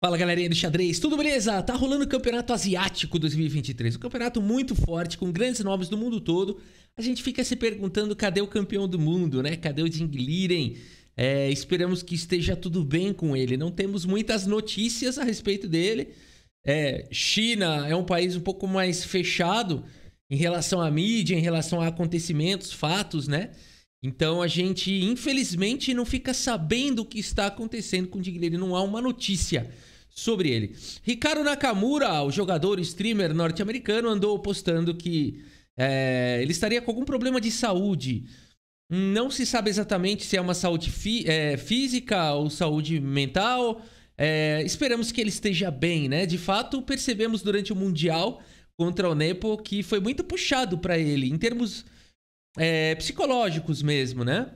Fala galerinha do xadrez, tudo beleza? Tá rolando o Campeonato Asiático 2023, um campeonato muito forte, com grandes nomes do mundo todo. A gente fica se perguntando cadê o campeão do mundo, né? Cadê o Jing Liren? É, esperamos que esteja tudo bem com ele. Não temos muitas notícias a respeito dele. É, China é um país um pouco mais fechado em relação à mídia, em relação a acontecimentos, fatos, né? Então a gente, infelizmente, não fica sabendo o que está acontecendo com o Digneire, não há uma notícia sobre ele. Ricardo Nakamura, o jogador streamer norte-americano, andou postando que é, ele estaria com algum problema de saúde. Não se sabe exatamente se é uma saúde é, física ou saúde mental. É, esperamos que ele esteja bem, né? De fato, percebemos durante o Mundial contra o Nepo que foi muito puxado para ele. Em termos é, psicológicos mesmo, né?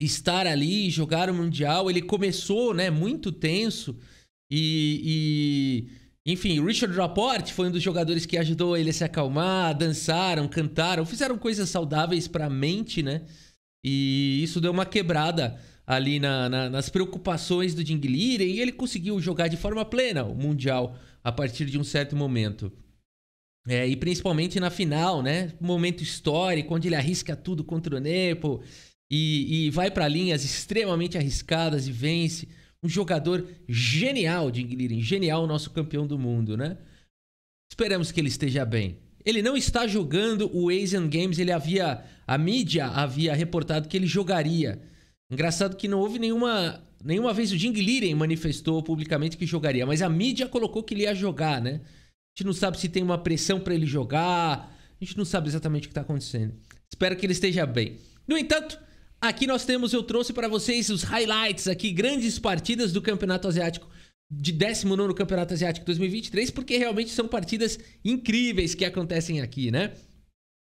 Estar ali, jogar o Mundial. Ele começou, né, muito tenso. E. e enfim, Richard Rapport foi um dos jogadores que ajudou ele a se acalmar, dançaram, cantaram, fizeram coisas saudáveis para a mente, né? E isso deu uma quebrada ali na, na, nas preocupações do Ding Liren e ele conseguiu jogar de forma plena o Mundial a partir de um certo momento. É, e principalmente na final, né? Momento histórico, onde ele arrisca tudo contra o Nepo e, e vai para linhas extremamente arriscadas e vence. Um jogador genial de Inglirin, genial, nosso campeão do mundo, né? Esperamos que ele esteja bem. Ele não está jogando o Asian Games, ele havia. A mídia havia reportado que ele jogaria. Engraçado que não houve nenhuma. Nenhuma vez o Jing Liren manifestou publicamente que jogaria, mas a mídia colocou que ele ia jogar, né? A gente não sabe se tem uma pressão para ele jogar. A gente não sabe exatamente o que está acontecendo. Espero que ele esteja bem. No entanto, aqui nós temos, eu trouxe para vocês os highlights aqui, grandes partidas do Campeonato Asiático de 19 Campeonato Asiático 2023, porque realmente são partidas incríveis que acontecem aqui, né?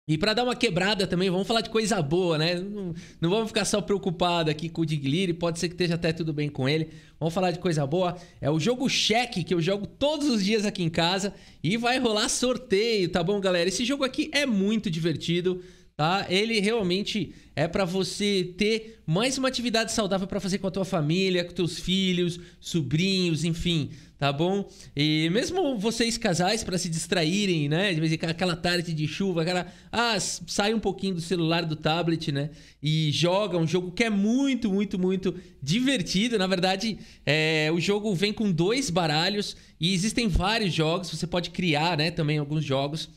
E para dar uma quebrada também, vamos falar de coisa boa, né? Não, não vamos ficar só preocupado aqui com o Digliri, pode ser que esteja até tudo bem com ele. Vamos falar de coisa boa. É o jogo cheque que eu jogo todos os dias aqui em casa e vai rolar sorteio, tá bom, galera? Esse jogo aqui é muito divertido tá? Ele realmente é para você ter mais uma atividade saudável para fazer com a tua família, com teus filhos, sobrinhos, enfim, tá bom? E mesmo vocês casais para se distraírem, né? De vez em quando aquela tarde de chuva, aquela ah, sai um pouquinho do celular, do tablet, né? E joga um jogo que é muito, muito, muito divertido. Na verdade, é, o jogo vem com dois baralhos e existem vários jogos, você pode criar, né, também alguns jogos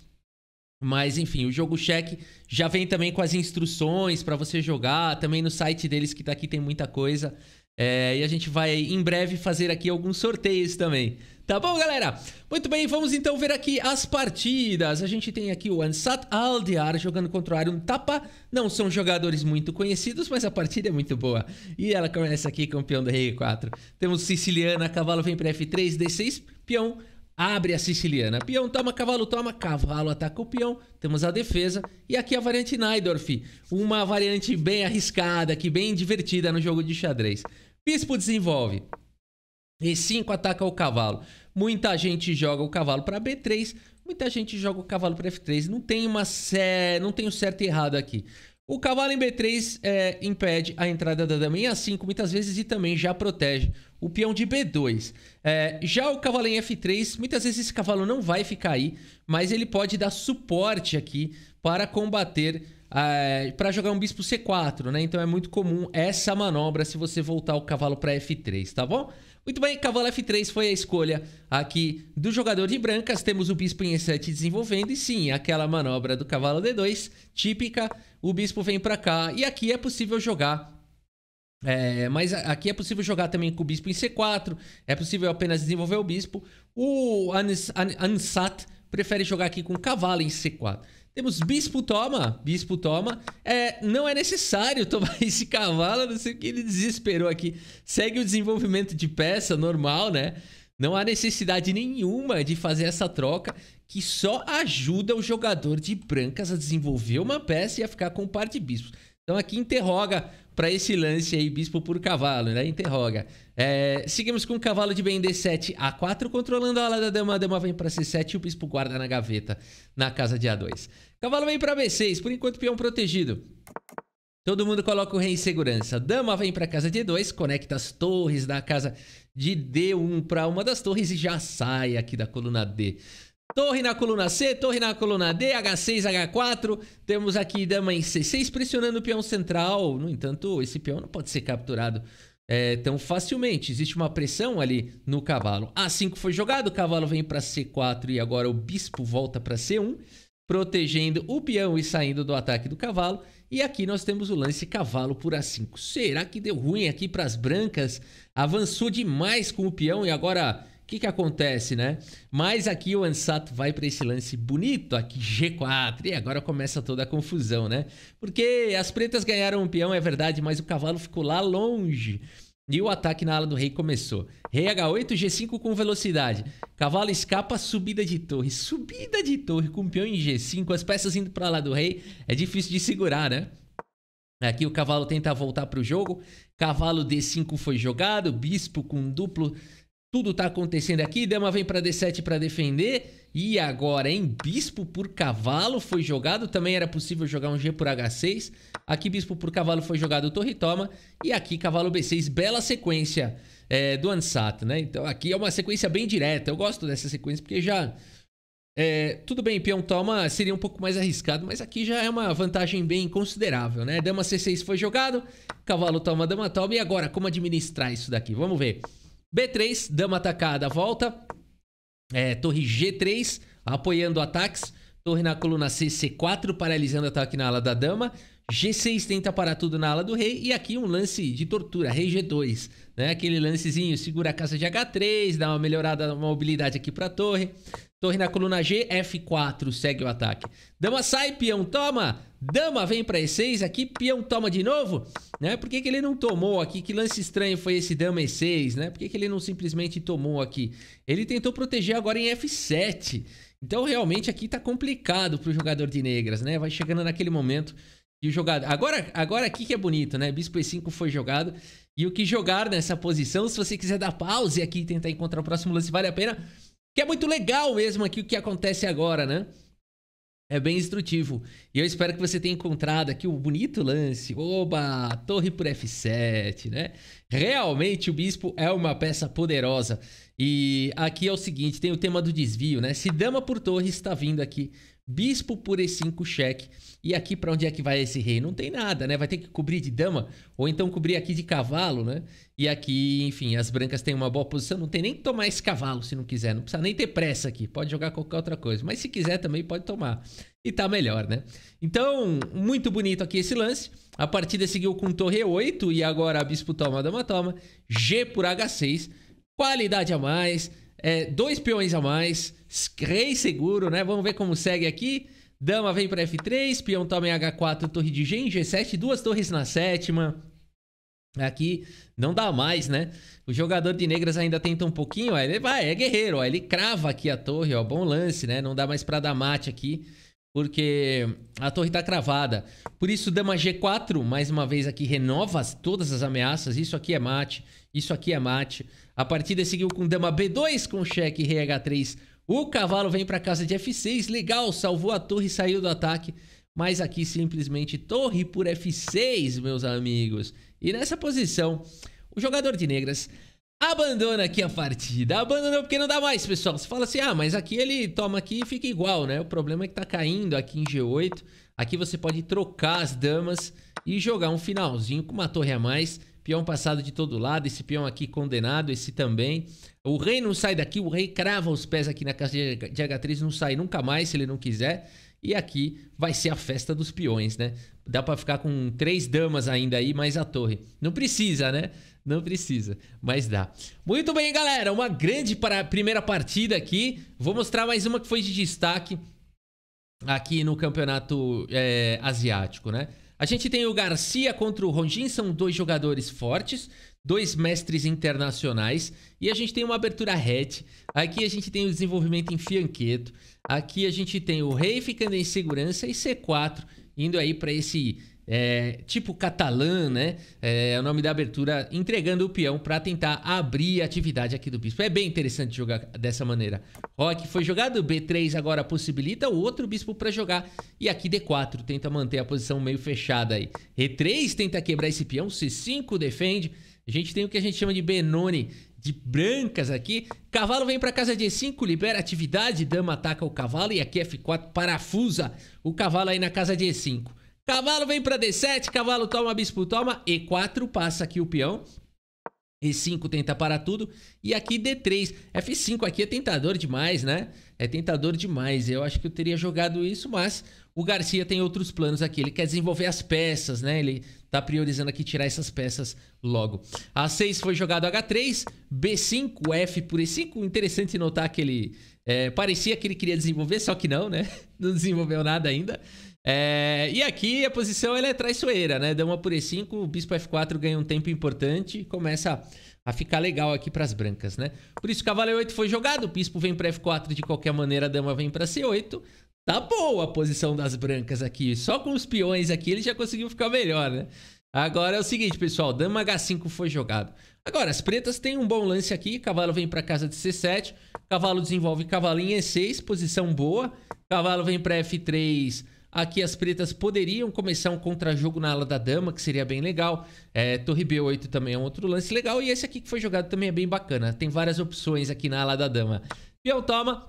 mas enfim, o jogo cheque já vem também com as instruções para você jogar. Também no site deles que tá aqui tem muita coisa. É, e a gente vai em breve fazer aqui alguns sorteios também. Tá bom, galera? Muito bem, vamos então ver aqui as partidas. A gente tem aqui o Ansat Aldiar jogando contra o Arun Tapa. Não são jogadores muito conhecidos, mas a partida é muito boa. E ela começa aqui campeão do rei 4. Temos Siciliana, cavalo vem para F3, D6, peão, Abre a siciliana. Peão toma, cavalo toma, cavalo ataca o peão. Temos a defesa. E aqui a variante Naidorf. Uma variante bem arriscada, que bem divertida no jogo de xadrez. Bispo desenvolve. E5 ataca o cavalo. Muita gente joga o cavalo para B3. Muita gente joga o cavalo para F3. Não tem uma sé... não tem um certo e errado aqui. O cavalo em B3 é, impede a entrada da dama em A5 muitas vezes e também já protege o peão de B2. É, já o cavalo em F3, muitas vezes esse cavalo não vai ficar aí, mas ele pode dar suporte aqui para combater, é, para jogar um bispo C4, né? Então é muito comum essa manobra se você voltar o cavalo para F3, tá bom? Muito bem, cavalo F3 foi a escolha aqui do jogador de brancas. Temos o bispo em E7 desenvolvendo. E sim, aquela manobra do cavalo D2, típica. O bispo vem pra cá. E aqui é possível jogar é, mas aqui é possível jogar também com o bispo em C4, é possível apenas desenvolver o bispo. O Ansat prefere jogar aqui com o cavalo em C4. Temos Bispo Toma. Bispo Toma. É, não é necessário tomar esse cavalo, não sei o que ele desesperou aqui. Segue o desenvolvimento de peça normal, né? Não há necessidade nenhuma de fazer essa troca que só ajuda o jogador de brancas a desenvolver uma peça e a ficar com um par de bispos. Então aqui interroga para esse lance aí, bispo por cavalo, né? Interroga. É, seguimos com o cavalo de bem D7, A4, controlando a ala da dama. A dama vem para C7 e o bispo guarda na gaveta, na casa de A2. Cavalo então vem pra B6, por enquanto peão protegido. Todo mundo coloca o rei em segurança. Dama vem pra casa de e 2 conecta as torres da casa de D1 pra uma das torres e já sai aqui da coluna D. Torre na coluna C, torre na coluna D, H6, H4. Temos aqui dama em C6 pressionando o peão central. No entanto, esse peão não pode ser capturado é, tão facilmente. Existe uma pressão ali no cavalo. A5 foi jogado, o cavalo vem para C4 e agora o bispo volta para C1 protegendo o peão e saindo do ataque do cavalo. E aqui nós temos o lance cavalo por A5. Será que deu ruim aqui para as brancas? Avançou demais com o peão e agora o que, que acontece, né? Mas aqui o Ansato vai para esse lance bonito, aqui G4, e agora começa toda a confusão, né? Porque as pretas ganharam um peão, é verdade, mas o cavalo ficou lá longe. E o ataque na ala do rei começou. Rei H8, G5 com velocidade. Cavalo escapa, subida de torre. Subida de torre com peão em G5. As peças indo para lá do rei. É difícil de segurar, né? Aqui o cavalo tenta voltar para o jogo. Cavalo D5 foi jogado. Bispo com duplo tudo tá acontecendo aqui, Dama vem para D7 para defender. E agora, em Bispo por cavalo foi jogado. Também era possível jogar um G por H6. Aqui Bispo por cavalo foi jogado torre toma. E aqui cavalo B6, bela sequência é, do Ansat, né? Então aqui é uma sequência bem direta. Eu gosto dessa sequência porque já... É, tudo bem, peão toma seria um pouco mais arriscado, mas aqui já é uma vantagem bem considerável, né? Dama C6 foi jogado, cavalo toma, dama toma. E agora, como administrar isso daqui? Vamos ver. B3, dama atacada, volta. É, torre G3, apoiando ataques. Torre na coluna C, C4, paralisando o ataque na ala da dama. G6 tenta parar tudo na ala do rei e aqui um lance de tortura, rei G2, né? Aquele lancezinho, segura a casa de H3, dá uma melhorada, uma mobilidade aqui pra torre. Torre na coluna G, F4, segue o ataque. Dama sai, peão toma. Dama vem pra E6 aqui, peão toma de novo, né? Por que, que ele não tomou aqui? Que lance estranho foi esse dama E6, né? Por que, que ele não simplesmente tomou aqui? Ele tentou proteger agora em F7. Então realmente aqui tá complicado pro jogador de negras, né? Vai chegando naquele momento e jogado. Agora, agora aqui que é bonito, né? Bispo E5 foi jogado. E o que jogar nessa posição, se você quiser dar pause aqui e tentar encontrar o próximo lance, vale a pena. Que é muito legal mesmo aqui o que acontece agora, né? É bem instrutivo. E eu espero que você tenha encontrado aqui o um bonito lance. Oba! Torre por F7, né? Realmente o bispo é uma peça poderosa. E aqui é o seguinte: tem o tema do desvio, né? Se dama por torre está vindo aqui bispo por E5 cheque. E aqui para onde é que vai esse rei? Não tem nada, né? Vai ter que cobrir de dama ou então cobrir aqui de cavalo, né? E aqui, enfim, as brancas têm uma boa posição, não tem nem que tomar esse cavalo se não quiser, não precisa nem ter pressa aqui, pode jogar qualquer outra coisa, mas se quiser também pode tomar. E tá melhor, né? Então, muito bonito aqui esse lance. A partida seguiu com torre 8 e agora bispo toma, dama toma, G por H6. Qualidade a mais, é, dois peões a mais. Rei seguro, né? Vamos ver como segue aqui. Dama vem para F3, peão toma em H4, torre de G G7, duas torres na sétima. Aqui não dá mais, né? O jogador de negras ainda tenta um pouquinho, ó, ele vai, é guerreiro, ó, ele crava aqui a torre, ó, bom lance, né? Não dá mais para dar mate aqui, porque a torre tá cravada. Por isso dama G4, mais uma vez aqui renova todas as ameaças, isso aqui é mate. Isso aqui é mate. A partida seguiu com dama B2 com cheque rei H3. O cavalo vem para casa de F6. Legal, salvou a torre e saiu do ataque. Mas aqui simplesmente torre por F6, meus amigos. E nessa posição, o jogador de negras abandona aqui a partida. Abandonou porque não dá mais, pessoal. Você fala assim, ah, mas aqui ele toma aqui e fica igual, né? O problema é que tá caindo aqui em G8. Aqui você pode trocar as damas e jogar um finalzinho com uma torre a mais peão passado de todo lado, esse peão aqui condenado, esse também. O rei não sai daqui, o rei crava os pés aqui na casa de H3, não sai nunca mais se ele não quiser. E aqui vai ser a festa dos peões, né? Dá para ficar com três damas ainda aí, mais a torre. Não precisa, né? Não precisa, mas dá. Muito bem, galera. Uma grande para primeira partida aqui. Vou mostrar mais uma que foi de destaque aqui no campeonato é, asiático, né? A gente tem o Garcia contra o Rongin, são dois jogadores fortes, dois mestres internacionais. E a gente tem uma abertura hatch. Aqui a gente tem o desenvolvimento em fianqueto. Aqui a gente tem o rei ficando em segurança e C4 indo aí para esse é, tipo catalã, né? É, é, o nome da abertura, entregando o peão para tentar abrir a atividade aqui do bispo. É bem interessante jogar dessa maneira. Ó, aqui foi jogado, B3 agora possibilita o outro bispo para jogar. E aqui D4 tenta manter a posição meio fechada aí. E3 tenta quebrar esse peão, C5 defende. A gente tem o que a gente chama de Benoni, de brancas aqui. Cavalo vem para casa de E5, libera atividade, dama ataca o cavalo e aqui é F4 parafusa o cavalo aí na casa de E5. Cavalo vem pra D7, cavalo toma, bispo toma. E4 passa aqui o peão. E5 tenta para tudo. E aqui D3. F5 aqui é tentador demais, né? É tentador demais. Eu acho que eu teria jogado isso, mas o Garcia tem outros planos aqui. Ele quer desenvolver as peças, né? Ele tá priorizando aqui tirar essas peças logo. A6 foi jogado H3. B5, F por E5. Interessante notar que ele... É, parecia que ele queria desenvolver, só que não, né? Não desenvolveu nada ainda. É, e aqui a posição ela é traiçoeira, né? Dama por E5, o bispo F4 ganha um tempo importante e começa a ficar legal aqui para as brancas, né? Por isso, cavalo e 8 foi jogado, o bispo vem para F4 de qualquer maneira, a dama vem para C8. Tá boa a posição das brancas aqui. Só com os peões aqui ele já conseguiu ficar melhor, né? Agora é o seguinte, pessoal, dama H5 foi jogado. Agora, as pretas têm um bom lance aqui, cavalo vem para casa de C7, cavalo desenvolve cavalo em E6, posição boa, cavalo vem para F3 Aqui as pretas poderiam começar um contra-jogo na ala da dama, que seria bem legal. É, Torre B8 também é um outro lance legal. E esse aqui que foi jogado também é bem bacana. Tem várias opções aqui na ala da dama. Peão toma.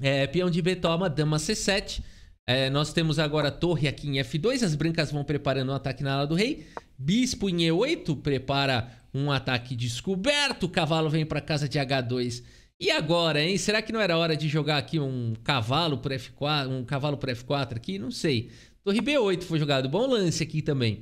É, peão de B toma, dama C7. É, nós temos agora a torre aqui em F2. As brancas vão preparando um ataque na ala do rei. Bispo em E8 prepara um ataque descoberto. O cavalo vem para casa de H2 e agora, hein? Será que não era hora de jogar aqui um cavalo por F4, um cavalo por F4 aqui? Não sei. Torre B8 foi jogado, bom lance aqui também.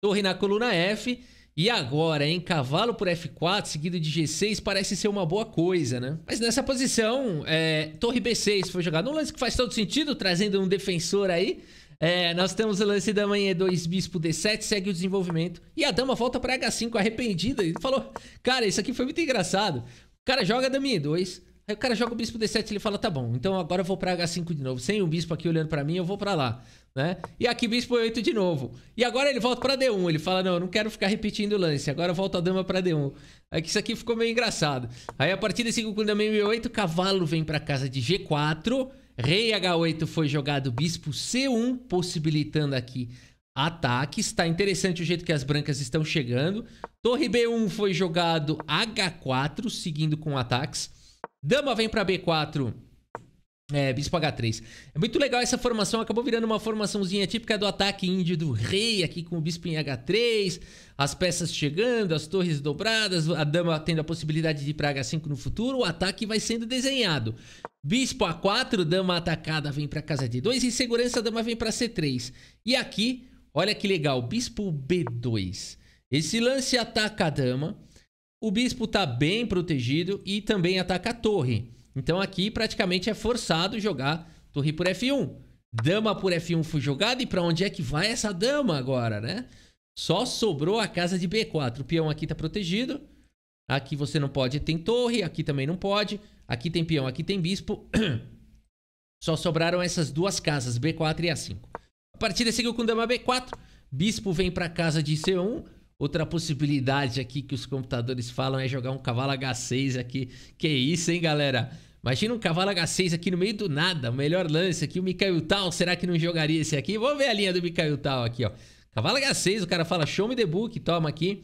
Torre na coluna F. E agora, hein? Cavalo por F4 seguido de G6 parece ser uma boa coisa, né? Mas nessa posição, é, Torre B6 foi jogado. Um lance que faz todo sentido, trazendo um defensor aí. É, nós temos o lance da manhã E2, bispo D7, segue o desenvolvimento. E a dama volta para H5 arrependida e falou: Cara, isso aqui foi muito engraçado. Cara, joga e 2. Aí o cara joga o bispo D7 ele fala, tá bom, então agora eu vou pra H5 de novo. Sem o bispo aqui olhando para mim, eu vou para lá, né? E aqui bispo E8 de novo. E agora ele volta para D1. Ele fala, não, eu não quero ficar repetindo o lance. Agora volta a dama para D1. É que isso aqui ficou meio engraçado. Aí a partir desse com dama E8, cavalo vem para casa de G4. Rei H8 foi jogado bispo C1, possibilitando aqui ataques. Tá interessante o jeito que as brancas estão chegando. Torre B1 foi jogado H4, seguindo com ataques. Dama vem para B4. É, bispo H3. É muito legal essa formação, acabou virando uma formaçãozinha típica do ataque índio do rei, aqui com o bispo em H3, as peças chegando, as torres dobradas, a dama tendo a possibilidade de ir para H5 no futuro, o ataque vai sendo desenhado. Bispo A4, dama atacada vem para casa D2 em segurança, dama vem para C3. E aqui Olha que legal, bispo B2. Esse lance ataca a dama. O bispo está bem protegido e também ataca a torre. Então aqui praticamente é forçado jogar torre por F1. Dama por F1 foi jogada e para onde é que vai essa dama agora, né? Só sobrou a casa de B4. O peão aqui está protegido. Aqui você não pode, tem torre, aqui também não pode. Aqui tem peão, aqui tem bispo. Só sobraram essas duas casas, B4 e A5. A partida seguiu com dama B4. Bispo vem para casa de C1. Outra possibilidade aqui que os computadores falam é jogar um cavalo H6 aqui. Que isso, hein, galera? Imagina um cavalo H6 aqui no meio do nada. O melhor lance aqui, o Mikhail Tal. Será que não jogaria esse aqui? Vamos ver a linha do Mikhail Tal aqui, ó. Cavalo H6, o cara fala show me the book, toma aqui.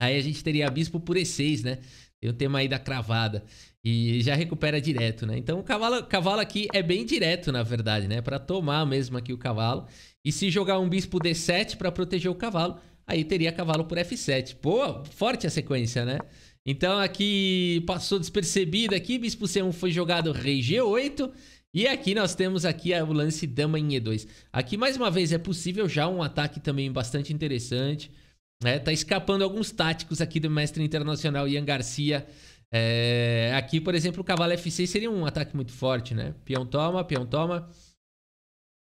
Aí a gente teria bispo por E6, né? Tem o tema aí da cravada. E já recupera direto, né? Então o cavalo, cavalo aqui é bem direto, na verdade, né? Para tomar mesmo aqui o cavalo. E se jogar um bispo D7 para proteger o cavalo, aí teria cavalo por F7. Pô, forte a sequência, né? Então aqui passou despercebida aqui, bispo C1 foi jogado rei G8. E aqui nós temos aqui o lance dama em E2. Aqui mais uma vez é possível já um ataque também bastante interessante. É, tá escapando alguns táticos aqui do mestre internacional Ian Garcia. É, aqui, por exemplo, o cavalo F6 seria um ataque muito forte, né? Peão toma, peão toma.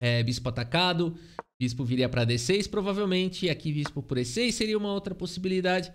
É, bispo atacado. Bispo viria para D6, provavelmente. E aqui, bispo por E6 seria uma outra possibilidade.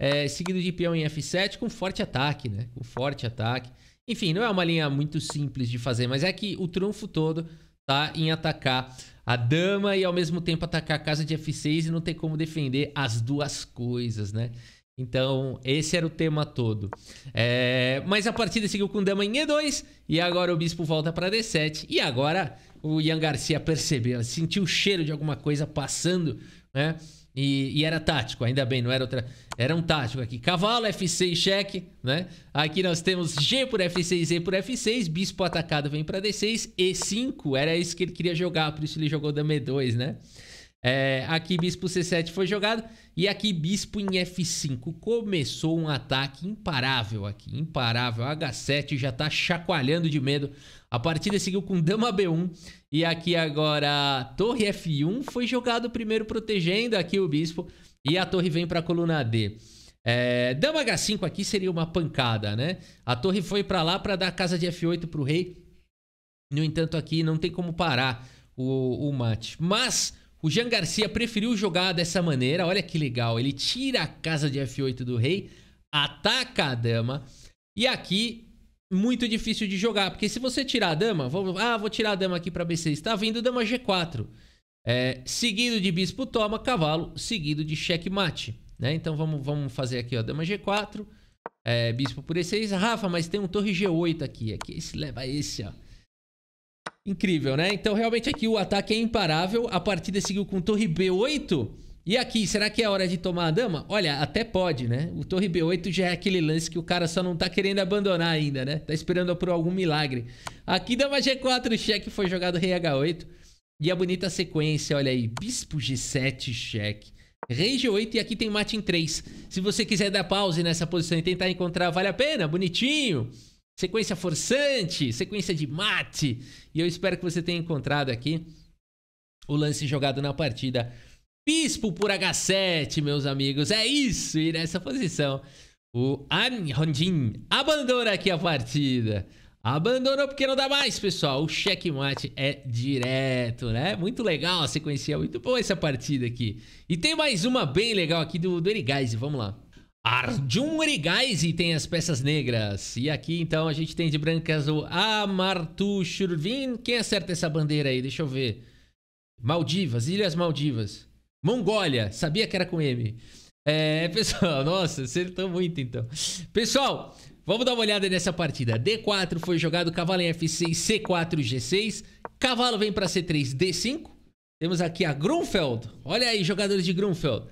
É, seguido de peão em F7 com forte ataque, né? Com forte ataque. Enfim, não é uma linha muito simples de fazer, mas é que o trunfo todo tá em atacar a dama e ao mesmo tempo atacar a casa de F6 e não ter como defender as duas coisas, né? Então, esse era o tema todo. É... Mas a partida seguiu com dama em E2. E agora o bispo volta para D7. E agora o Ian Garcia percebeu, sentiu o cheiro de alguma coisa passando, né? E, e, era tático, ainda bem, não era outra. Era um tático aqui. Cavalo, F6, cheque, né? Aqui nós temos G por F6, z por F6, bispo atacado vem para D6, E5, era isso que ele queria jogar, por isso ele jogou dama E2, né? É, aqui bispo C7 foi jogado e aqui bispo em F5 começou um ataque imparável aqui, imparável. H7 já tá chacoalhando de medo. A partida seguiu com dama B1 e aqui agora torre F1 foi jogado primeiro protegendo aqui o bispo e a torre vem para a coluna D. É, dama H5 aqui seria uma pancada, né? A torre foi para lá para dar casa de F8 pro rei. No entanto, aqui não tem como parar o, o mate. Mas o Jean Garcia preferiu jogar dessa maneira. Olha que legal. Ele tira a casa de F8 do rei, ataca a dama. E aqui, muito difícil de jogar. Porque se você tirar a dama... Vou, ah, vou tirar a dama aqui para B6. Está vindo dama G4. É, seguido de bispo toma, cavalo. Seguido de checkmate. Né? Então vamos, vamos fazer aqui, ó. Dama G4. É, bispo por E6. Rafa, mas tem um torre G8 aqui. aqui é esse leva esse, ó. Incrível, né? Então, realmente aqui o ataque é imparável. A partida seguiu com torre B8. E aqui, será que é hora de tomar a dama? Olha, até pode, né? O torre B8 já é aquele lance que o cara só não tá querendo abandonar ainda, né? Tá esperando por algum milagre. Aqui, dama G4, cheque, foi jogado rei H8. E a bonita sequência, olha aí. Bispo G7, cheque. Rei G8 e aqui tem mate em 3. Se você quiser dar pause nessa posição e tentar encontrar, vale a pena, bonitinho sequência forçante, sequência de mate. E eu espero que você tenha encontrado aqui o lance jogado na partida. Bispo por H7, meus amigos. É isso. E nessa posição, o An abandona aqui a partida. Abandonou porque não dá mais, pessoal. O checkmate é direto, né? Muito legal a sequência. Muito boa essa partida aqui. E tem mais uma bem legal aqui do, do Vamos lá. Arjun e tem as peças negras. E aqui então a gente tem de brancas o Amartu Shurvin. Quem acerta essa bandeira aí? Deixa eu ver. Maldivas, Ilhas Maldivas. Mongólia, sabia que era com M. É, pessoal, nossa, acertou muito então. Pessoal, vamos dar uma olhada nessa partida. D4 foi jogado, cavalo em F6, C4, G6. Cavalo vem para C3, D5. Temos aqui a Grunfeld. Olha aí, jogadores de Grunfeld.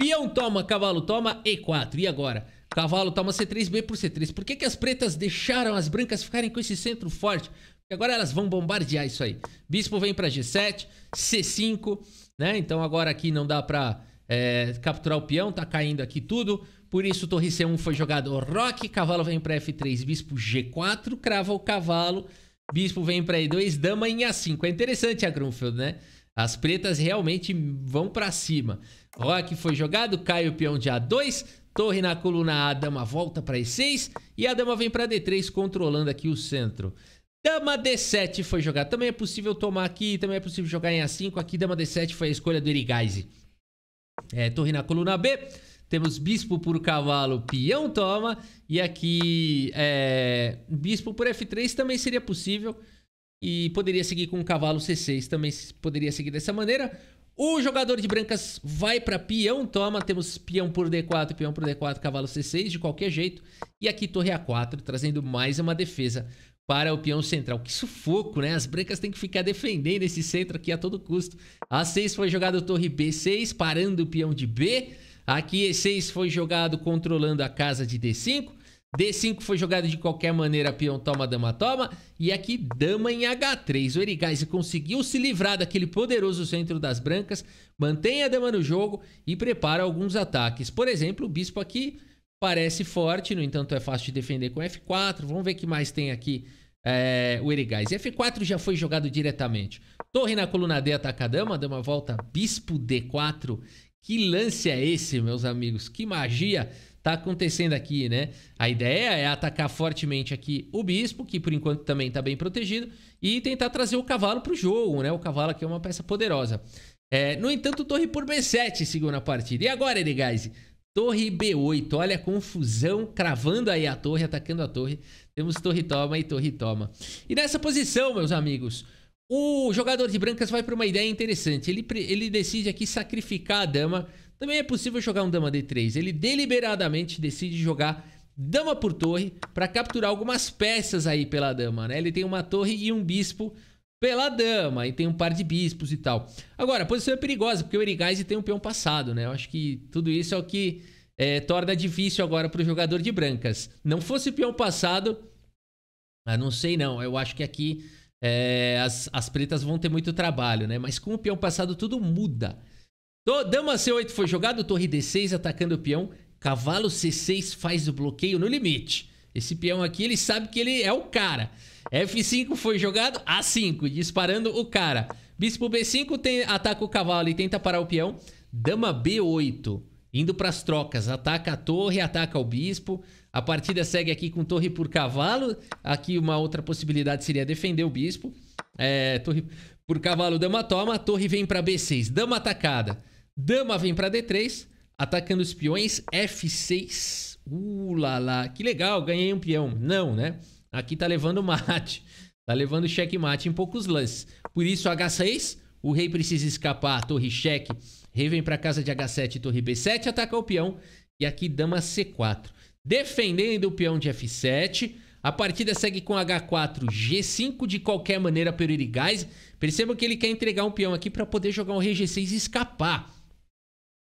Peão toma, cavalo toma, E4. E agora? Cavalo toma C3, B por C3. Por que, que as pretas deixaram as brancas ficarem com esse centro forte? Porque agora elas vão bombardear isso aí. Bispo vem para G7, C5, né? Então agora aqui não dá para é, capturar o peão, tá caindo aqui tudo. Por isso, torre C1 foi jogado roque, cavalo vem para F3, bispo G4, crava o cavalo, bispo vem para E2, dama em A5. É interessante a Grunfeld, né? As pretas realmente vão para cima. Rock foi jogado, cai o peão de A2, torre na coluna A, dama volta para E6 e a dama vem para D3 controlando aqui o centro. Dama D7 foi jogada, Também é possível tomar aqui, também é possível jogar em A5. Aqui dama D7 foi a escolha do Erigaze. É, torre na coluna B. Temos bispo por cavalo, peão toma. E aqui, é, bispo por F3 também seria possível. E poderia seguir com o cavalo C6, também poderia seguir dessa maneira. O jogador de brancas vai para peão, toma. Temos peão por D4, peão por D4, cavalo C6, de qualquer jeito. E aqui torre A4, trazendo mais uma defesa para o peão central. Que sufoco, né? As brancas têm que ficar defendendo esse centro aqui a todo custo. A6 foi jogado torre B6, parando o peão de B. Aqui E6 foi jogado controlando a casa de D5. D5 foi jogado de qualquer maneira, peão toma, dama toma. E aqui, dama em H3. O Erigaize conseguiu se livrar daquele poderoso centro das brancas, mantém a dama no jogo e prepara alguns ataques. Por exemplo, o bispo aqui parece forte, no entanto é fácil de defender com F4. Vamos ver o que mais tem aqui é, o Erigaize. F4 já foi jogado diretamente. Torre na coluna D ataca a dama, a dama volta, bispo D4. Que lance é esse, meus amigos? Que magia! está acontecendo aqui, né? A ideia é atacar fortemente aqui o bispo, que por enquanto também está bem protegido, e tentar trazer o cavalo para o jogo, né? O cavalo aqui é uma peça poderosa. É, no entanto, torre por B7 segunda partida. E agora, Erigaize? Torre B8, olha a confusão, cravando aí a torre, atacando a torre. Temos torre toma e torre toma. E nessa posição, meus amigos, o jogador de brancas vai para uma ideia interessante. Ele, ele decide aqui sacrificar a dama também é possível jogar um dama d3. Ele deliberadamente decide jogar dama por torre para capturar algumas peças aí pela dama, né? Ele tem uma torre e um bispo pela dama e tem um par de bispos e tal. Agora, a posição é perigosa porque o Erigaize tem um peão passado, né? Eu acho que tudo isso é o que é, torna difícil agora para o jogador de brancas. Não fosse peão passado, ah, não sei não. Eu acho que aqui é, as, as pretas vão ter muito trabalho, né? Mas com o peão passado tudo muda. Dama C8 foi jogado, torre D6 atacando o peão. Cavalo C6 faz o bloqueio no limite. Esse peão aqui, ele sabe que ele é o cara. F5 foi jogado, A5, disparando o cara. Bispo B5 tem, ataca o cavalo e tenta parar o peão. Dama B8, indo para as trocas. Ataca a torre, ataca o bispo. A partida segue aqui com torre por cavalo. Aqui uma outra possibilidade seria defender o bispo. É, torre por cavalo, dama toma, a torre vem para B6. Dama atacada. Dama vem para D3, atacando os peões. F6. Uh, lá, lá. Que legal, ganhei um peão. Não, né? Aqui tá levando mate. Tá levando checkmate em poucos lances. Por isso, H6. O rei precisa escapar. Torre cheque. Rei vem para casa de H7, torre B7, ataca o peão. E aqui dama C4. Defendendo o peão de F7. A partida segue com H4, G5. De qualquer maneira, perigais Perceba que ele quer entregar um peão aqui para poder jogar um rei G6 e escapar.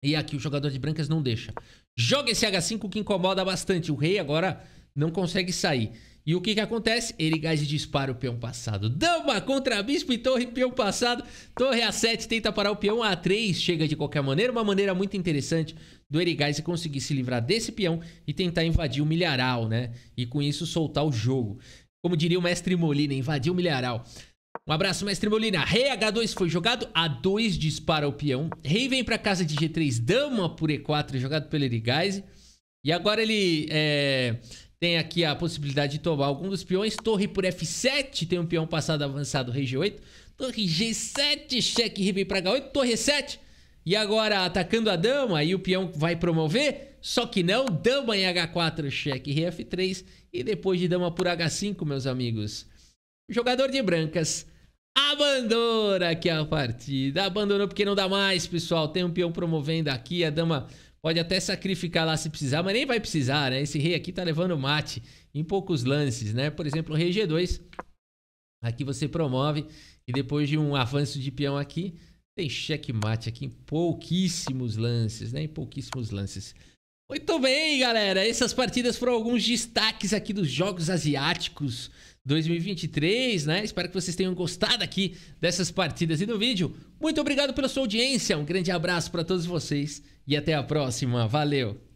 E aqui o jogador de brancas não deixa. Joga esse H5 que incomoda bastante. O rei agora não consegue sair. E o que que acontece? Ele gás e dispara o peão passado. Dama contra bispo e torre, peão passado. Torre A7 tenta parar o peão A3. Chega de qualquer maneira. Uma maneira muito interessante do Erigás conseguir se livrar desse peão e tentar invadir o milharal, né? E com isso soltar o jogo. Como diria o mestre Molina, invadir o milharal. Um abraço, mestre Molina. Rei H2 foi jogado, A2 dispara o peão. Rei vem pra casa de G3, dama por E4, jogado pelo Erigaize. E agora ele é, tem aqui a possibilidade de tomar algum dos peões. Torre por F7, tem um peão passado avançado, rei G8. Torre G7, cheque, rei vem pra H8, torre E7. E agora atacando a dama e o peão vai promover. Só que não, dama em H4, cheque, rei F3. E depois de dama por H5, meus amigos. Jogador de brancas abandona aqui a partida. Abandonou porque não dá mais, pessoal. Tem um peão promovendo aqui. A dama pode até sacrificar lá se precisar, mas nem vai precisar, né? Esse rei aqui tá levando mate em poucos lances, né? Por exemplo, o rei G2. Aqui você promove e depois de um avanço de peão aqui, tem checkmate aqui em pouquíssimos lances, né? Em pouquíssimos lances. Muito bem, galera. Essas partidas foram alguns destaques aqui dos jogos asiáticos 2023, né? Espero que vocês tenham gostado aqui dessas partidas e do vídeo. Muito obrigado pela sua audiência, um grande abraço para todos vocês e até a próxima. Valeu!